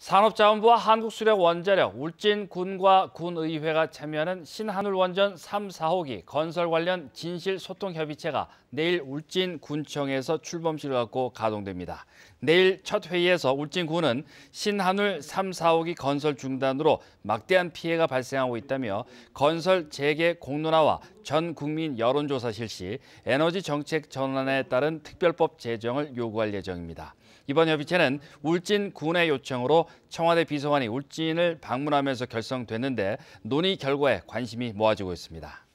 산업자원부와 한국수력원자력, 울진군과 군의회가 참여하는 신한울원전 3, 4호기 건설 관련 진실소통협의체가 내일 울진군청에서 출범식을 갖고 가동됩니다. 내일 첫 회의에서 울진군은 신한울 3, 4호기 건설 중단으로 막대한 피해가 발생하고 있다며 건설 재개 공론화와 전 국민 여론조사 실시, 에너지 정책 전환에 따른 특별법 제정을 요구할 예정입니다. 이번 협의체는 울진군의 요청으로 청와대 비서관이 울진을 방문하면서 결성됐는데 논의 결과에 관심이 모아지고 있습니다.